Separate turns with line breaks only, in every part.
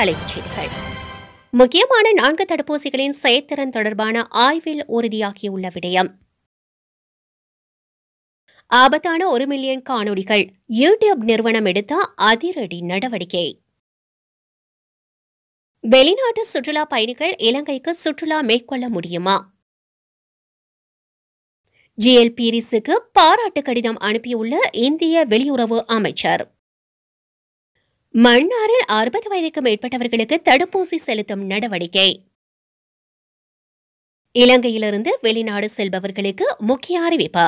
தலைப்புச் செய்திகள் முக்கியமான நான்கு தடுப்பூசிகளின் செயற்திறன் தொடர்பான ஆய்வில் உறுதியாகியுள்ள விடயம் ஆபத்தான ஒரு மில்லியன் காணொலிகள் யூடியூப் நிறுவனம் எடுத்த அதிரடி நடவடிக்கை வெளிநாட்டு சுற்றுலா பயணிகள் இலங்கைக்கு சுற்றுலா மேற்கொள்ள முடியுமா ஜிஎல் பீரிஸுக்கு பாராட்டு கடிதம் அனுப்பியுள்ள இந்திய வெளியுறவு அமைச்சர் மன்னாரில் அறுபது வயதுக்கு மேற்பட்டவர்களுக்கு தடுப்பூசி செலுத்தும் நடவடிக்கை இலங்கையிலிருந்து வெளிநாடு செல்பவர்களுக்கு முக்கிய அறிவிப்பு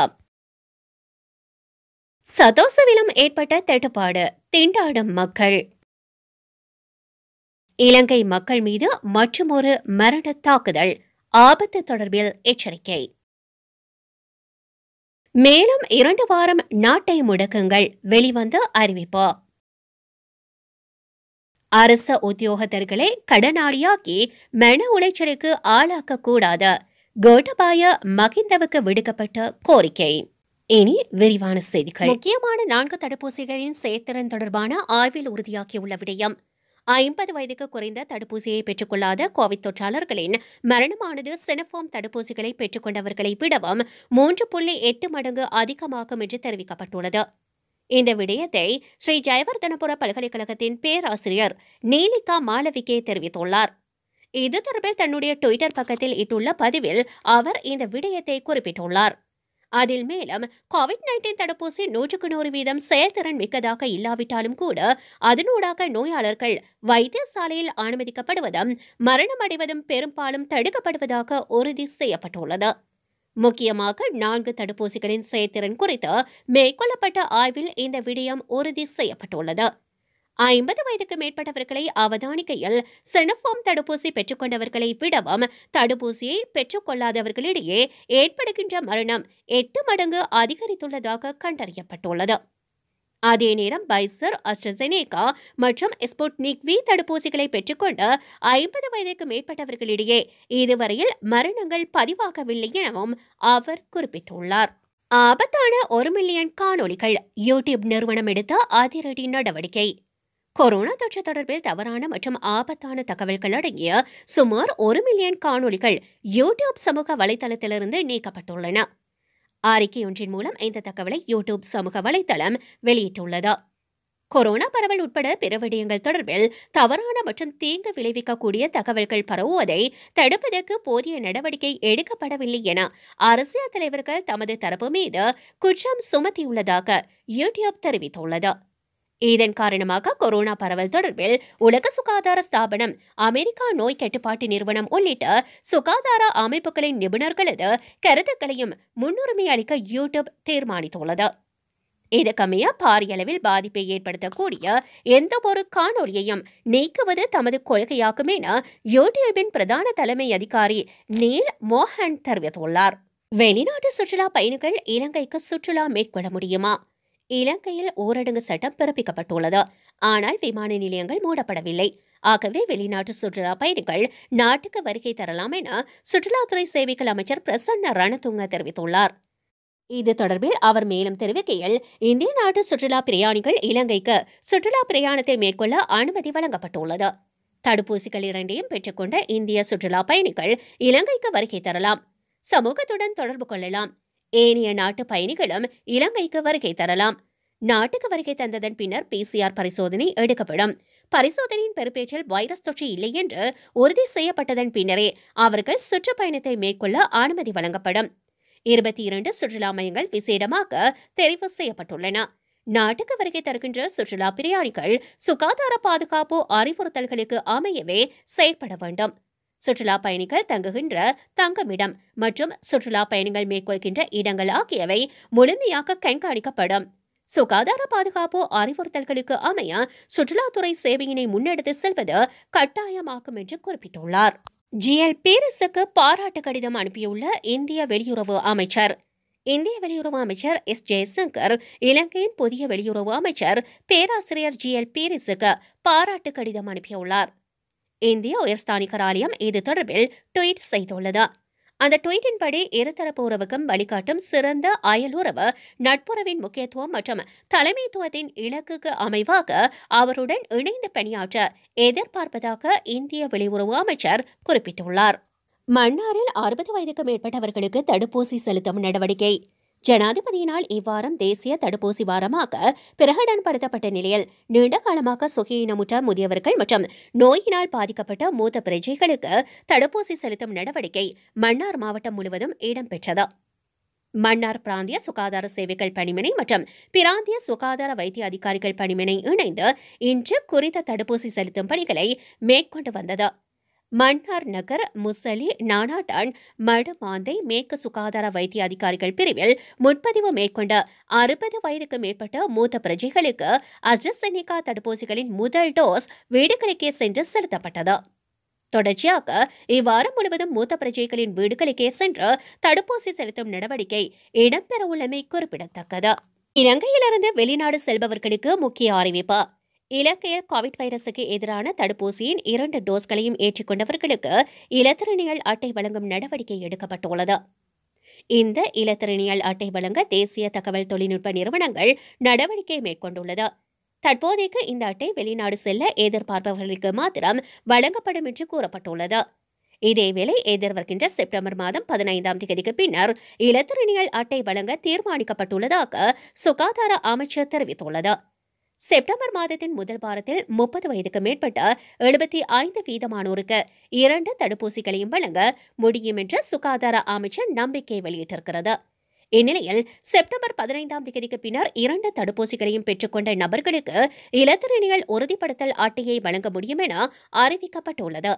சதோசவிலும் ஏற்பட்ட தட்டுப்பாடு திண்டாடும் மக்கள் இலங்கை மக்கள் மீது மற்றுமொரு மரண தாக்குதல் ஆபத்து தொடர்பில் எச்சரிக்கை மேலும் இரண்டு வாரம் நாட்டை முடக்குங்கள் வெளிவந்த அறிவிப்பு அரச உத்தியோகத்தர்களை கடனாளியாக்கி மன உளைச்சலுக்கு ஆளாக்கக்கூடாத கோட்டபாய மகிந்தவுக்கு விடுக்கப்பட்ட கோரிக்கை இனி விரிவான செய்திகள் முக்கியமான நான்கு தடுப்பூசிகளின் செயற்திறன் தொடர்பான ஆய்வில் உறுதியாகியுள்ள விடயம் ஐம்பது வயதுக்கு குறைந்த தடுப்பூசியை பெற்றுக்கொள்ளாத கோவிட் தொற்றாளர்களின் மரணமானது சினஃபோம் தடுப்பூசிகளை பெற்றுக்கொண்டவர்களை விடவும் மூன்று புள்ளி எட்டு மடங்கு அதிகமாகும் என்று தெரிவிக்கப்பட்டுள்ளது இந்த விடயத்தை ஸ்ரீ ஜெயவர்தனபுர பல்கலைக்கழகத்தின் பேராசிரியர் நீலிகா மாளவிகே தெரிவித்துள்ளார் இது தொடர்பில் தன்னுடைய டுவிட்டர் பக்கத்தில் இட்டுள்ள பதிவில் அவர் இந்த விடயத்தை குறிப்பிட்டுள்ளார் அதில் மேலும் கோவிட் நைன்டீன் தடுப்பூசி நூற்றுக்கு நூறு வீதம் செயல்திறன் மிக்கதாக இல்லாவிட்டாலும் கூட அதனூடாக நோயாளர்கள் வைத்தியசாலையில் அனுமதிக்கப்படுவதும் மரணமடைவதும் பெரும்பாலும் தடுக்கப்படுவதாக உறுதி செய்யப்பட்டுள்ளது முக்கியமாக நான்கு தடுப்பூசிகளின் செயல்திறன் குறித்து மேற்கொள்ளப்பட்ட ஆய்வில் இந்த விடயம் உறுதி செய்யப்பட்டுள்ளது ஐம்பது வயதுக்கு மேற்பட்டவர்களை அவதானிக்கையில் செனஃபோம் தடுப்பூசி பெற்றுக்கொண்டவர்களை விடவும் தடுப்பூசியை பெற்றுக்கொள்ளாதவர்களிடையே ஏற்படுகின்ற மரணம் எட்டு மடங்கு அதிகரித்துள்ளதாக கண்டறியப்பட்டுள்ளது அதே நேரம் பைசர் அஸ்ட்ரசெனேகா மற்றும் ஸ்புட்னிக் வி தடுப்பூசிகளை பெற்றுக்கொண்டு ஐம்பது வயதுக்கு மேற்பட்டவர்களிடையே இதுவரையில் மரணங்கள் பதிவாகவில்லை எனவும் அவர் குறிப்பிட்டுள்ளார் ஆபத்தான ஒரு மில்லியன் காணொலிகள் யூடியூப் நிறுவனம் எடுத்த அதிரடி நடவடிக்கை கொரோனா தொற்று தொடர்பில் தவறான மற்றும் ஆபத்தான தகவல்கள் அடங்கிய சுமார் ஒரு மில்லியன் காணொலிகள் யூடியூப் சமூக வலைதளத்திலிருந்து நீக்கப்பட்டுள்ளன அறிக்கை ஒன்றின் மூலம் இந்த தகவலை யூடியூப் சமூக வலைதளம் வெளியிட்டுள்ளது கொரோனா பரவல் உட்பட பிற விடயங்கள் தொடர்பில் தவறான மற்றும் தீங்கு விளைவிக்கக்கூடிய தகவல்கள் பரவுவதை தடுப்பதற்கு போதிய நடவடிக்கை எடுக்கப்படவில்லை என அரசியல் தலைவர்கள் தமது தரப்பு மீது குற்றம் சுமத்தியுள்ளதாக யூடியூப் தெரிவித்துள்ளது இதன் காரணமாக கொரோனா பரவல் தொடர்பில் உலக சுகாதார ஸ்தாபனம் அமெரிக்கா நோய் கட்டுப்பாட்டு நிறுவனம் உள்ளிட்ட சுகாதார அமைப்புகளின் நிபுணர்களது கருத்துக்களையும் முன்னுரிமை அளிக்க யூடியூப் தீர்மானித்துள்ளது இதுக்கமைய பாரியளவில் பாதிப்பை ஏற்படுத்தக்கூடிய எந்த ஒரு காணொலியையும் நீக்குவது தமது கொள்கையாகும் என யூடியூபின் பிரதான தலைமை அதிகாரி நீல் மோகன் தெரிவித்துள்ளார் வெளிநாட்டு சுற்றுலா பயணிகள் இலங்கைக்கு சுற்றுலா மேற்கொள்ள முடியுமா இலங்கையில் ஊரடங்கு சட்டம் பிறப்பிக்கப்பட்டுள்ளது ஆனால் விமான நிலையங்கள் மூடப்படவில்லை ஆகவே வெளிநாட்டு சுற்றுலா பயணிகள் நாட்டுக்கு வருகை தரலாம் என சுற்றுலாத்துறை சேவைகள் அமைச்சர் பிரசன்ன ரணதுங்க தெரிவித்துள்ளார் இது தொடர்பில் அவர் மேலும் தெரிவிக்கையில் இந்திய நாட்டு சுற்றுலா பிரயாணிகள் இலங்கைக்கு சுற்றுலா பிரயாணத்தை மேற்கொள்ள அனுமதி வழங்கப்பட்டுள்ளது தடுப்பூசிகள் இரண்டையும் பெற்றுக்கொண்ட இந்திய சுற்றுலா பயணிகள் இலங்கைக்கு வருகை தரலாம் சமூகத்துடன் தொடர்பு கொள்ளலாம் ஏனைய நாட்டு பயணிகளும் இலங்கைக்கு வருகை தரலாம் நாட்டுக்கு வருகை தந்ததன் பின்னர் பிசிஆர் பரிசோதனை எடுக்கப்படும் பரிசோதனையின் பெருப்பேற்றில் வைரஸ் தொற்று இல்லை என்று உறுதி செய்யப்பட்டதன் பின்னரே அவர்கள் சுற்றுப்பயணத்தை மேற்கொள்ள அனுமதி வழங்கப்படும் இருபத்தி இரண்டு சுற்றுலா மையங்கள் விசேடமாக தெரிவு செய்யப்பட்டுள்ளன நாட்டுக்கு வருகை தருகின்ற சுற்றுலா பிரயாணிகள் சுகாதார பாதுகாப்பு அறிவுறுத்தல்களுக்கு அமையவே செயல்பட வேண்டும் சுற்றுலா பயணிகள் தங்குகின்ற தங்குமிடம் மற்றும் சுற்றுலா பயணிகள் மேற்கொள்கின்ற இடங்கள் ஆகியவை முழுமையாக கண்காணிக்கப்படும் சுகாதார பாதுகாப்பு அறிவுறுத்தல்களுக்கு அமைய சுற்றுலாத்துறை சேவையினை முன்னெடுத்து செல்வது கட்டாயமாகும் என்று குறிப்பிட்டுள்ளார் ஜிஎல் பீரிஸுக்கு பாராட்டு கடிதம் அனுப்பியுள்ள இந்திய வெளியுறவு அமைச்சர் இந்திய வெளியுறவு அமைச்சர் எஸ் ஜெய்சங்கர் இலங்கையின் புதிய வெளியுறவு அமைச்சர் பேராசிரியர் ஜி எல் பீரிஸுக்கு பாராட்டு கடிதம் அனுப்பியுள்ளார் இந்திய உயர்ஸ்தானிகராலயம் இது தொடர்பில் ட்வீட் செய்துள்ளது அந்த ட்வீட்டின்படி இருதரப்பு உறவுக்கும் வழிகாட்டும் சிறந்த அயலுறவு நட்புறவின் முக்கியத்துவம் மற்றும் தலைமைத்துவத்தின் இலக்குக்கு அமைவாக அவருடன் இணைந்து பணியாற்ற எதிர்பார்ப்பதாக இந்திய வெளியுறவு அமைச்சர் குறிப்பிட்டுள்ளார் மன்னாரில் அறுபது வயதுக்கு மேற்பட்டவர்களுக்கு தடுப்பூசி செலுத்தும் நடவடிக்கை ஜனாதிபதியினால் இவ்வாரம் தேசிய தடுப்பூசி வாரமாக பிரகடனப்படுத்தப்பட்ட நிலையில் நீண்ட காலமாக சுகையினமுற்ற முதியவர்கள் மற்றும் நோயினால் பாதிக்கப்பட்ட மூத்த பிரஜைகளுக்கு தடுப்பூசி செலுத்தும் நடவடிக்கை மன்னார் மாவட்டம் முழுவதும் இடம்பெற்றது மன்னார் பிராந்திய சுகாதார சேவைகள் பணிமனை மற்றும் பிராந்திய சுகாதார வைத்திய அதிகாரிகள் பணிமனை இணைந்து இன்று குறித்த தடுப்பூசி செலுத்தும் பணிகளை மேற்கொண்டு வந்தது மன்னார் நகர் முசலி நானாட்டன் மடுமாந்தை மேற்கு சுகாதார வைத்திய அதிகாரிகள் பிரிவில் முன்பதிவு மேற்கொண்ட அறுபது வயதுக்கு மேற்பட்ட மூத்த பிரஜைகளுக்கு அஸ்டசெனிகா தடுப்பூசிகளின் முதல் டோஸ் வீடுகளுக்கே சென்று செலுத்தப்பட்டது தொடர்ச்சியாக இவ்வாரம் முழுவதும் மூத்த பிரஜைகளின் வீடுகளுக்கே சென்று தடுப்பூசி செலுத்தும் நடவடிக்கை இடம்பெறவுள்ளமை குறிப்பிடத்தக்கது இலங்கையிலிருந்து வெளிநாடு செல்பவர்களுக்கு முக்கிய அறிவிப்பு இலங்கையில் கோவிட் வைரசுக்கு எதிரான தடுப்பூசியின் இரண்டு டோஸ்களையும் ஏற்றிக்கொண்டவர்களுக்கு இலத்திரணியல் அட்டை வழங்கும் நடவடிக்கை எடுக்கப்பட்டுள்ளது இந்த இலத்திரணியல் அட்டை வழங்க தேசிய தகவல் தொழில்நுட்ப நிறுவனங்கள் நடவடிக்கை மேற்கொண்டுள்ளது தற்போதைக்கு இந்த அட்டை வெளிநாடு செல்ல எதிர்பார்ப்பவர்களுக்கு மாத்திரம் வழங்கப்படும் என்று கூறப்பட்டுள்ளது இதேவேளை எதிர்வருகின்ற செப்டம்பர் மாதம் பதினைந்தாம் தேதிக்கு பின்னர் இலத்திரணியல் அட்டை வழங்க தீர்மானிக்கப்பட்டுள்ளதாக சுகாதார அமைச்சர் தெரிவித்துள்ளது செப்டம்பர் மாதத்தின் முதல் வாரத்தில் முப்பது வயதுக்கு மேற்பட்ட எழுபத்தி ஐந்து வீதமானோருக்கு இரண்டு தடுப்பூசிகளையும் வழங்க முடியும் என்று சுகாதார அமைச்சர் நம்பிக்கை வெளியிட்டிருக்கிறது இந்நிலையில் செப்டம்பர் பதினைந்தாம் தேதிக்கு பின்னர் இரண்டு தடுப்பூசிகளையும் பெற்றுக்கொண்ட நபர்களுக்கு இலத்திரணிகள் உறுதிப்படுத்தல் அட்டையை வழங்க முடியும் என அறிவிக்கப்பட்டுள்ளது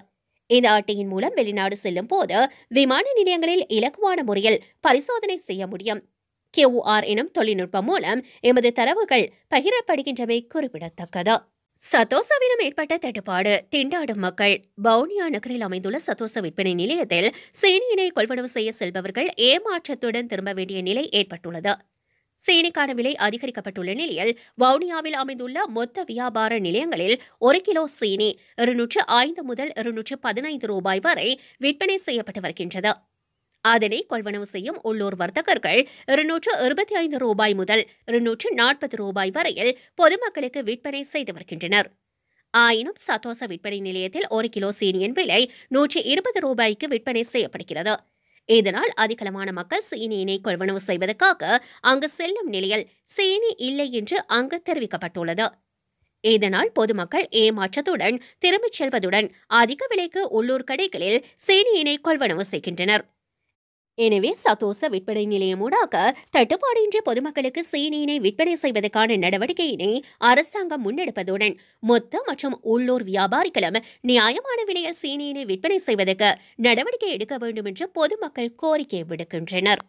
இந்த அட்டையின் மூலம் வெளிநாடு செல்லும் போது விமான நிலையங்களில் இலகுவான முறையில் பரிசோதனை செய்ய முடியும் கியூஆர் எனும் தொழில்நுட்பம் மூலம் எமது தரவுகள் பகிரப்படுகின்றமை குறிப்பிடத்தக்கது சதோசாவிடம் ஏற்பட்ட தட்டுப்பாடு திண்டாடும் மக்கள் பவுனியா நகரில் அமைந்துள்ள சதோச விற்பனை நிலையத்தில் சீனியினை கொள்வனவு செய்ய செல்பவர்கள் ஏமாற்றத்துடன் திரும்ப வேண்டிய நிலை ஏற்பட்டுள்ளது சீனிக்கான விலை அதிகரிக்கப்பட்டுள்ள நிலையில் வவுனியாவில் அமைந்துள்ள மொத்த வியாபார நிலையங்களில் ஒரு கிலோ சீனி இருநூற்று ஐந்து முதல் இருநூற்று பதினைந்து ரூபாய் வரை விற்பனை செய்யப்பட்டு வருகின்றது அதனை கொள்வனவு செய்யும் உள்ளூர் வர்த்தகர்கள் இருநூற்று இருபத்தி ஐந்து ரூபாய் முதல் இருநூற்று நாற்பது ரூபாய் வரையில் பொதுமக்களுக்கு விற்பனை செய்து வருகின்றனர் ஆயினும் சத்தோச விற்பனை நிலையத்தில் ஒரு கிலோ சீனியின் விலை நூற்றி இருபது ரூபாய்க்கு விற்பனை செய்யப்படுகிறது இதனால் அதிகளவான மக்கள் சீனியினை கொள்வனவு செய்வதற்காக அங்கு செல்லும் நிலையில் சீனி இல்லை என்று அங்கு தெரிவிக்கப்பட்டுள்ளது இதனால் பொதுமக்கள் ஏமாற்றத்துடன் திரும்பிச் செல்வதுடன் அதிக விலைக்கு உள்ளூர் கடைகளில் சீனியினை கொள்வனவு செய்கின்றனர் எனவே சதோச விற்பனை நிலையமூடாக தட்டுப்பாடின்றி பொதுமக்களுக்கு சீனியினை விற்பனை செய்வதற்கான நடவடிக்கையினை அரசாங்கம் முன்னெடுப்பதுடன் மொத்த மற்றும் உள்ளூர் வியாபாரிகளும் நியாயமான விலையில் சீனியினை விற்பனை செய்வதற்கு நடவடிக்கை எடுக்க வேண்டும் என்று பொதுமக்கள் கோரிக்கை விடுக்கின்றனர்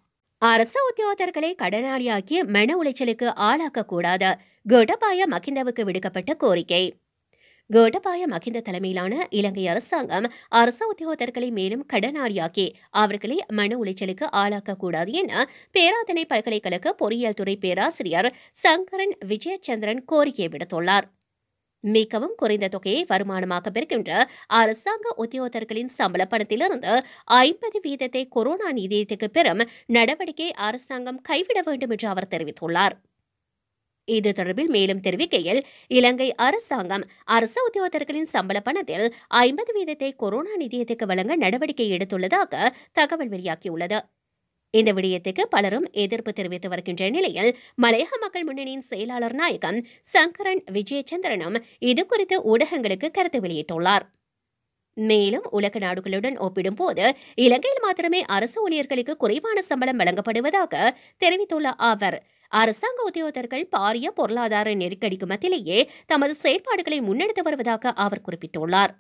அரச உத்தியோகத்தர்களை கடனாளியாக்கி மன உளைச்சலுக்கு ஆளாக்கக்கூடாது கோட்டபாய மகிந்தவுக்கு விடுக்கப்பட்ட கோரிக்கை கோடபாய மகிந்த தலைமையிலான இலங்கை அரசாங்கம் அரச உத்தியோகத்தர்களை மேலும் கடனாளியாக்கி அவர்களை மன உளைச்சலுக்கு ஆளாக்கக்கூடாது என பேராதனை பல்கலைக்கழக பொறியியல் துறை பேராசிரியர் சங்கரன் விஜயச்சந்திரன் கோரிக்கை விடுத்துள்ளார் மிகவும் குறைந்த தொகையை வருமானமாக பெறுகின்ற அரசாங்க உத்தியோகத்தர்களின் சம்பள பணத்திலிருந்து ஐம்பது வீதத்தை கொரோனா நிதியத்துக்கு பெறும் நடவடிக்கை அரசாங்கம் கைவிட வேண்டும் என்று அவர் தெரிவித்துள்ளார் இது தொடர்பில் மேலும் தெரிவிக்கையில் இலங்கை அரசாங்கம் அரசு உத்தியோகத்தர்களின் சம்பள பணத்தில் ஐம்பது வீதத்தை கொரோனா நிதியத்துக்கு வழங்க நடவடிக்கை எடுத்துள்ளதாக தகவல் வெளியாகியுள்ளது இந்த விடயத்துக்கு பலரும் எதிர்ப்பு தெரிவித்து வருகின்ற நிலையில் மலையக மக்கள் முன்னணியின் செயலாளர் நாயகம் சங்கரன் விஜயச்சந்திரனும் இதுகுறித்து ஊடகங்களுக்கு கருத்து வெளியிட்டுள்ளார் மேலும் உலக நாடுகளுடன் ஒப்பிடும்போது இலங்கையில் மாத்திரமே அரசு ஊழியர்களுக்கு குறைவான சம்பளம் வழங்கப்படுவதாக தெரிவித்துள்ள அவர் அரசாங்க உத்தியோகத்தர்கள் பாரிய பொருளாதார நெருக்கடிக்கு மத்தியிலேயே தமது செயற்பாடுகளை முன்னெடுத்து வருவதாக அவர் குறிப்பிட்டுள்ளார்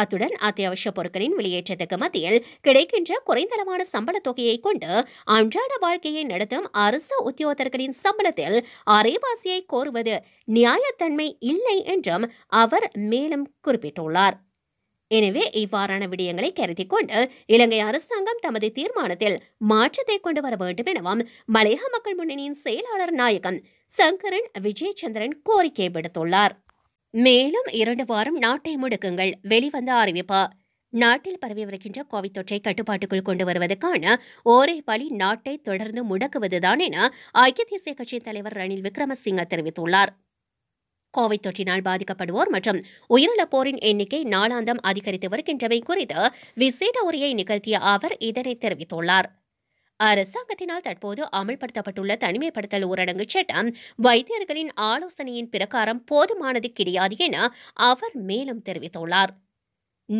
அத்துடன் அத்தியாவசிய பொருட்களின் வெளியேற்றத்துக்கு மத்தியில் கிடைக்கின்ற குறைந்தளவான சம்பள தொகையை கொண்டு அன்றாட வாழ்க்கையை நடத்தும் அரசு உத்தியோகத்தர்களின் சம்பளத்தில் அரைவாசியை கோருவது நியாயத்தன்மை இல்லை என்றும் அவர் மேலும் குறிப்பிட்டுள்ளார் எனவே இவ்வாறான விடயங்களை கருதி கொண்டு இலங்கை அரசாங்கம் தமது தீர்மானத்தில் மாற்றத்தை கொண்டு வர வேண்டும் எனவும் மலையக மக்கள் முன்னணியின் செயலாளர் நாயகம் சங்கரன் விஜயச்சந்திரன் கோரிக்கை விடுத்துள்ளார் மேலும் இரண்டு வாரம் நாட்டை முடுக்குங்கள் வெளிவந்த அறிவிப்பு நாட்டில் பரவி வருகின்ற கோவிட் தொற்றை கட்டுப்பாட்டுக்குள் கொண்டு வருவதற்கான ஒரே வழி நாட்டை தொடர்ந்து முடக்குவதுதான் என ஐக்கிய தேசிய கட்சியின் தலைவர் ரணில் விக்ரமசிங்க தெரிவித்துள்ளார் கோவிட் தொற்றினால் பாதிக்கப்படுவோர் மற்றும் உயிரிழப்போரின் எண்ணிக்கை நாளாந்தம் அதிகரித்து வருகின்றவை குறித்து விசேட உரையை நிகழ்த்திய அவர் இதனை தெரிவித்துள்ளார் அரசாங்கத்தினால் தற்போது அமல்படுத்தப்பட்டுள்ள தனிமைப்படுத்தல் ஊரடங்கு சட்டம் வைத்தியர்களின் ஆலோசனையின் பிரகாரம் போதுமானது கிடையாது என அவர் மேலும் தெரிவித்துள்ளார்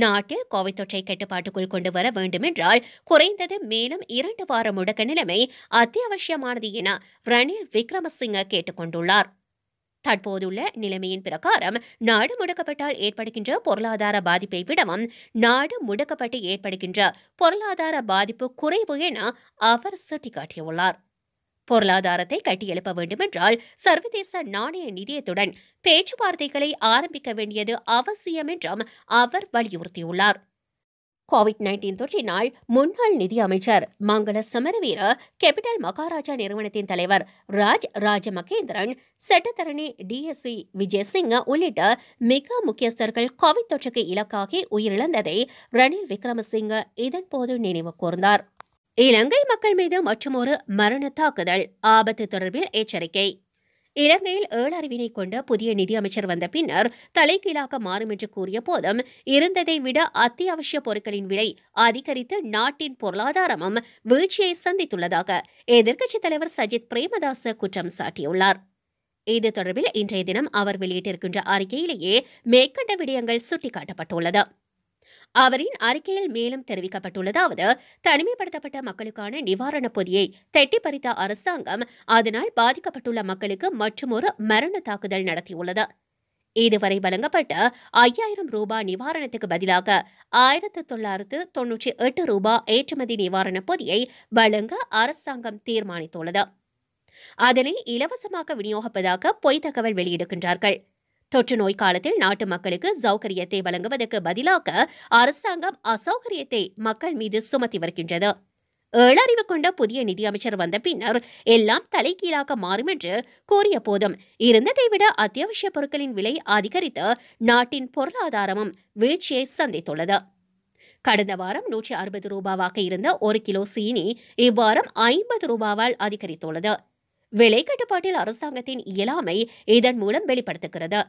நாட்டில் கோவிட் தொற்றை கட்டுப்பாட்டுக்குள் கொண்டு வர வேண்டுமென்றால் குறைந்தது மேலும் இரண்டு வார முடக்க நிலைமை அத்தியாவசியமானது என ரணில் விக்ரமசிங்க கேட்டுக்கொண்டுள்ளார் தற்போதுள்ள நிலைமையின் பிரகாரம் நாடு முடக்கப்பட்டால் ஏற்படுகின்ற பொருளாதார பாதிப்பை விடவும் நாடு முடக்கப்பட்டு ஏற்படுகின்ற பொருளாதார பாதிப்பு குறைவு என அவர் சுட்டிக்காட்டியுள்ளார் பொருளாதாரத்தை கட்டியெழுப்ப வேண்டுமென்றால் சர்வதேச நாணய நிதியத்துடன் பேச்சுவார்த்தைகளை ஆரம்பிக்க வேண்டியது அவசியம் என்றும் அவர் வலியுறுத்தியுள்ளார் கோவிட் நைன்டீன் தொற்றினால் முன்னாள் நிதி அமைச்சர் மங்கள சமரவீர கேபிட்டல் மகாராஜா நிறுவனத்தின் தலைவர் ராஜ் ராஜமகேந்திரன் சட்டத்தரணி டிஎஸ்சி விஜயசிங் உள்ளிட்ட மிக முக்கியஸ்தர்கள் கோவிட் தொற்றுக்கு இலக்காகி உயிரிழந்ததை ரணில் விக்ரமசிங்க இதன்போது நினைவு கூர்ந்தார் இலங்கை மக்கள் மீது மற்றுமொரு மரண தாக்குதல் ஆபத்து தொடர்பில் எச்சரிக்கை இலங்கையில் ஏழறிவினை கொண்ட புதிய நிதியமைச்சர் வந்த பின்னர் தலைகீழாக மாறும் என்று கூறிய போதும் இருந்ததை விட அத்தியாவசிய பொருட்களின் விலை அதிகரித்து நாட்டின் பொருளாதாரமும் வீழ்ச்சியை சந்தித்துள்ளதாக எதிர்க்கட்சித் தலைவர் சஜித் பிரேமதாச குற்றம் சாட்டியுள்ளார் இது தொடர்பில் இன்றைய தினம் அவர் வெளியிட்டிருக்கின்ற அறிக்கையிலேயே மேற்கண்ட விடயங்கள் சுட்டிக்காட்டப்பட்டுள்ளது அவரின் அறிக்கையில் மேலும் தெரிவிக்கப்பட்டுள்ளதாவது தனிமைப்படுத்தப்பட்ட மக்களுக்கான நிவாரணப் பொதியை தெட்டிப்பறித்த பறித்த அரசாங்கம் அதனால் பாதிக்கப்பட்டுள்ள மக்களுக்கு மற்றொரு மரண தாக்குதல் நடத்தியுள்ளது இதுவரை வழங்கப்பட்ட ஐயாயிரம் ரூபாய் நிவாரணத்துக்கு பதிலாக ஆயிரத்து தொள்ளாயிரத்து தொன்னூற்றி எட்டு ரூபாய் ஏற்றுமதி நிவாரணப் பொதியை வழங்க அரசாங்கம் தீர்மானித்துள்ளது அதனை இலவசமாக விநியோகிப்பதாக பொய் தகவல் வெளியிடுகின்றார்கள் தொற்று நோய் காலத்தில் நாட்டு மக்களுக்கு சௌகரியத்தை வழங்குவதற்கு பதிலாக அரசாங்கம் அசௌகரியத்தை மக்கள் மீது சுமத்தி வருகின்றது ஏழறிவு கொண்ட புதிய நிதியமைச்சர் வந்த பின்னர் எல்லாம் தலைகீழாக மாறும் என்று கூறிய போதும் இருந்ததை விட அத்தியாவசிய பொருட்களின் விலை அதிகரித்து நாட்டின் பொருளாதாரமும் வீழ்ச்சியை சந்தித்துள்ளது கடந்த வாரம் நூற்றி அறுபது ரூபாவாக இருந்த ஒரு கிலோ சீனி இவ்வாரம் ஐம்பது ரூபாவால் அதிகரித்துள்ளது விலை கட்டுப்பாட்டில் அரசாங்கத்தின் இயலாமை இதன் மூலம் வெளிப்படுத்துகிறது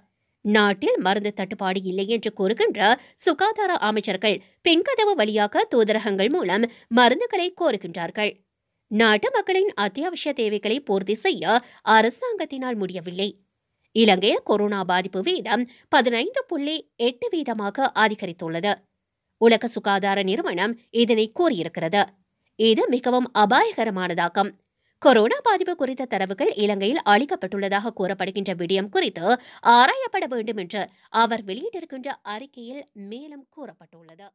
நாட்டில் மருந்து தட்டுப்பாடு இல்லை என்று கூறுகின்ற சுகாதார அமைச்சர்கள் பின்கதவு வழியாக தூதரகங்கள் மூலம் மருந்துகளை கோருகின்றார்கள் நாட்டு மக்களின் அத்தியாவசிய தேவைகளை பூர்த்தி செய்ய அரசாங்கத்தினால் முடியவில்லை இலங்கையில் கொரோனா பாதிப்பு வீதம் பதினைந்து புள்ளி எட்டு வீதமாக அதிகரித்துள்ளது உலக சுகாதார நிறுவனம் இதனை கூறியிருக்கிறது இது மிகவும் அபாயகரமானதாகும் கொரோனா பாதிப்பு குறித்த தரவுகள் இலங்கையில் அளிக்கப்பட்டுள்ளதாக கூறப்படுகின்ற விடயம் குறித்து ஆராயப்பட வேண்டும் என்று அவர் வெளியிட்டிருக்கின்ற அறிக்கையில் மேலும் கூறப்பட்டுள்ளது